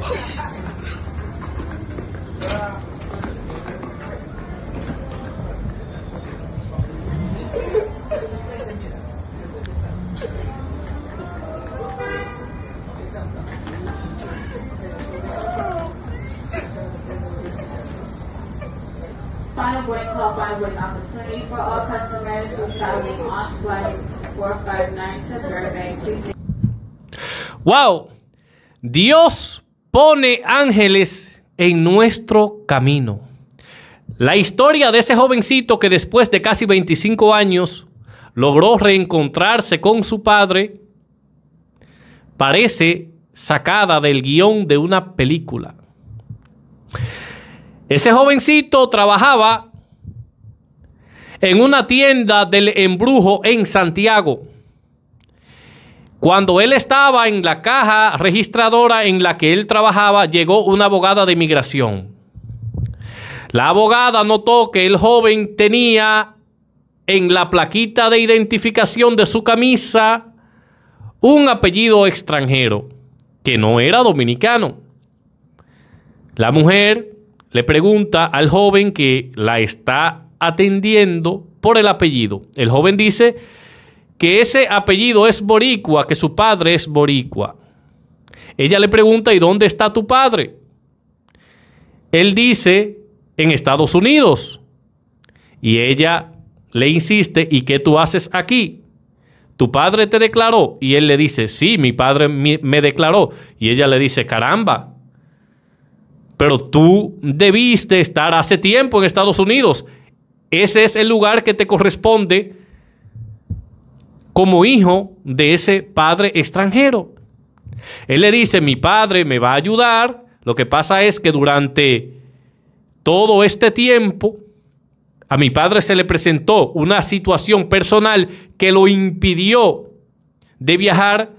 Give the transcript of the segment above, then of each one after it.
Final boarding call, final boarding opportunity for all customers who traveling on flight 459 to Burbank. Wow. Dios pone ángeles en nuestro camino. La historia de ese jovencito que después de casi 25 años logró reencontrarse con su padre parece sacada del guión de una película. Ese jovencito trabajaba en una tienda del embrujo en Santiago. Cuando él estaba en la caja registradora en la que él trabajaba, llegó una abogada de inmigración. La abogada notó que el joven tenía en la plaquita de identificación de su camisa un apellido extranjero que no era dominicano. La mujer le pregunta al joven que la está atendiendo por el apellido. El joven dice que ese apellido es boricua, que su padre es boricua. Ella le pregunta, ¿y dónde está tu padre? Él dice, en Estados Unidos. Y ella le insiste, ¿y qué tú haces aquí? ¿Tu padre te declaró? Y él le dice, sí, mi padre me declaró. Y ella le dice, caramba, pero tú debiste estar hace tiempo en Estados Unidos. Ese es el lugar que te corresponde como hijo de ese padre extranjero. Él le dice, mi padre me va a ayudar, lo que pasa es que durante todo este tiempo a mi padre se le presentó una situación personal que lo impidió de viajar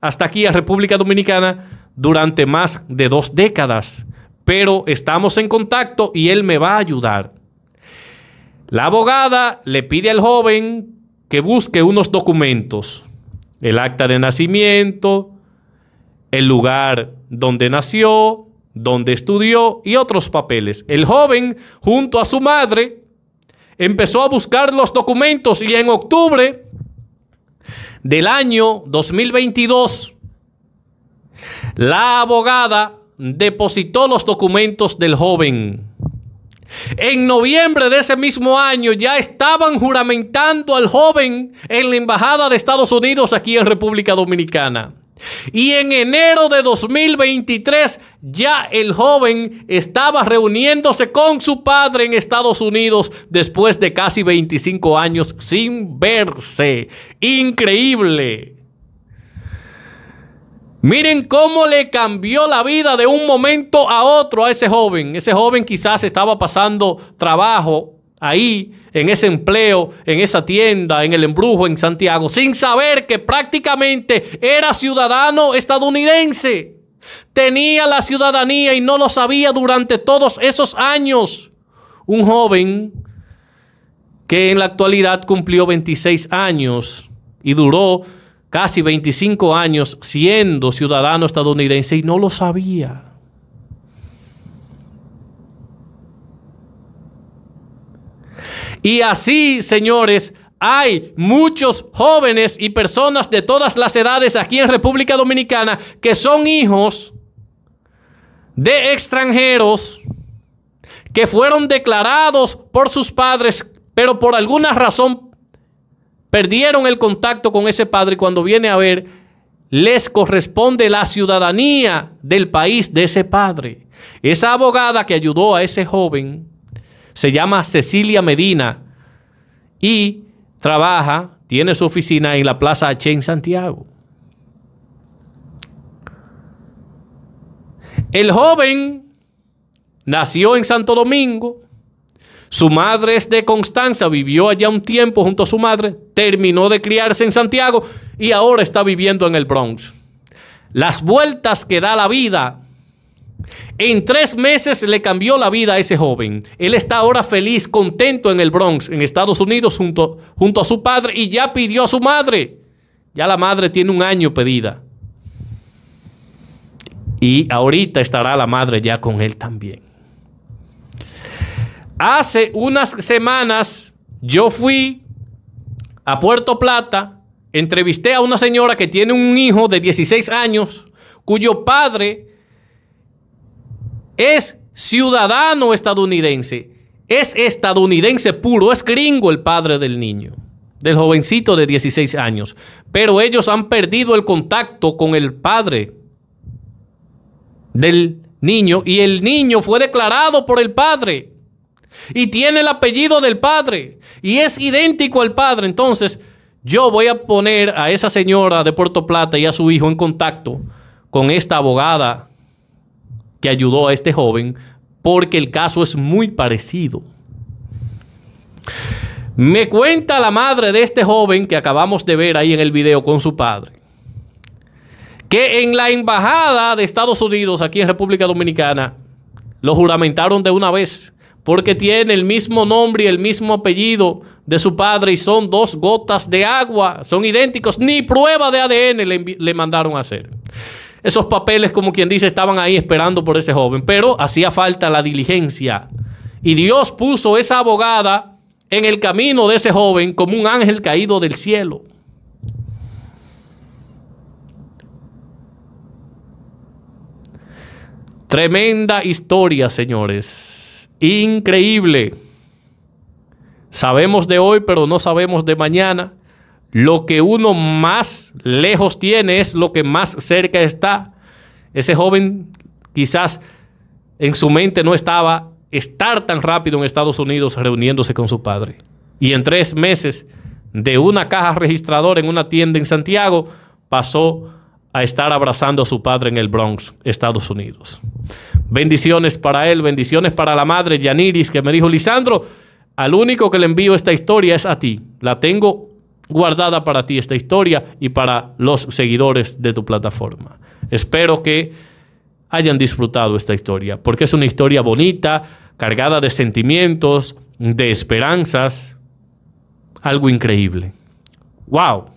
hasta aquí a República Dominicana durante más de dos décadas. Pero estamos en contacto y él me va a ayudar. La abogada le pide al joven que busque unos documentos, el acta de nacimiento, el lugar donde nació, donde estudió y otros papeles. El joven, junto a su madre, empezó a buscar los documentos y en octubre del año 2022, la abogada depositó los documentos del joven en noviembre de ese mismo año ya estaban juramentando al joven en la Embajada de Estados Unidos aquí en República Dominicana. Y en enero de 2023 ya el joven estaba reuniéndose con su padre en Estados Unidos después de casi 25 años sin verse. Increíble. Miren cómo le cambió la vida de un momento a otro a ese joven. Ese joven quizás estaba pasando trabajo ahí, en ese empleo, en esa tienda, en el embrujo en Santiago, sin saber que prácticamente era ciudadano estadounidense. Tenía la ciudadanía y no lo sabía durante todos esos años. Un joven que en la actualidad cumplió 26 años y duró casi 25 años siendo ciudadano estadounidense y no lo sabía. Y así, señores, hay muchos jóvenes y personas de todas las edades aquí en República Dominicana que son hijos de extranjeros que fueron declarados por sus padres, pero por alguna razón perdieron el contacto con ese padre y cuando viene a ver, les corresponde la ciudadanía del país de ese padre. Esa abogada que ayudó a ese joven se llama Cecilia Medina y trabaja, tiene su oficina en la Plaza H en Santiago. El joven nació en Santo Domingo, su madre es de Constanza, vivió allá un tiempo junto a su madre, terminó de criarse en Santiago y ahora está viviendo en el Bronx. Las vueltas que da la vida. En tres meses le cambió la vida a ese joven. Él está ahora feliz, contento en el Bronx, en Estados Unidos, junto, a su padre y ya pidió a su madre. Ya la madre tiene un año pedida. Y ahorita estará la madre ya con él también. Hace unas semanas yo fui a Puerto Plata, entrevisté a una señora que tiene un hijo de 16 años, cuyo padre es ciudadano estadounidense, es estadounidense puro, es gringo el padre del niño, del jovencito de 16 años, pero ellos han perdido el contacto con el padre del niño y el niño fue declarado por el padre y tiene el apellido del padre y es idéntico al padre. Entonces, yo voy a poner a esa señora de Puerto Plata y a su hijo en contacto con esta abogada que ayudó a este joven porque el caso es muy parecido. Me cuenta la madre de este joven que acabamos de ver ahí en el video con su padre, que en la embajada de Estados Unidos aquí en República Dominicana lo juramentaron de una vez porque tiene el mismo nombre y el mismo apellido de su padre y son dos gotas de agua, son idénticos, ni prueba de ADN le, mandaron a hacer. Esos papeles, como quien dice, estaban ahí esperando por ese joven, pero hacía falta la diligencia. Y Dios puso esa abogada en el camino de ese joven como un ángel caído del cielo. Tremenda historia, señores increíble. Sabemos de hoy, pero no sabemos de mañana. Lo que uno más lejos tiene es lo que más cerca está. Ese joven quizás en su mente no estaba estar tan rápido en Estados Unidos reuniéndose con su padre. Y en tres meses, de una caja registradora en una tienda en Santiago, pasó a estar abrazando a su padre en el Bronx, Estados Unidos. Bendiciones para él, bendiciones para la madre Yaniris que me dijo, Lisandro, al único que le envío esta historia es a ti. La tengo guardada para ti esta historia y para los seguidores de tu plataforma. Espero que hayan disfrutado esta historia, porque es una historia bonita, cargada de sentimientos, de esperanzas, algo increíble. ¡Wow!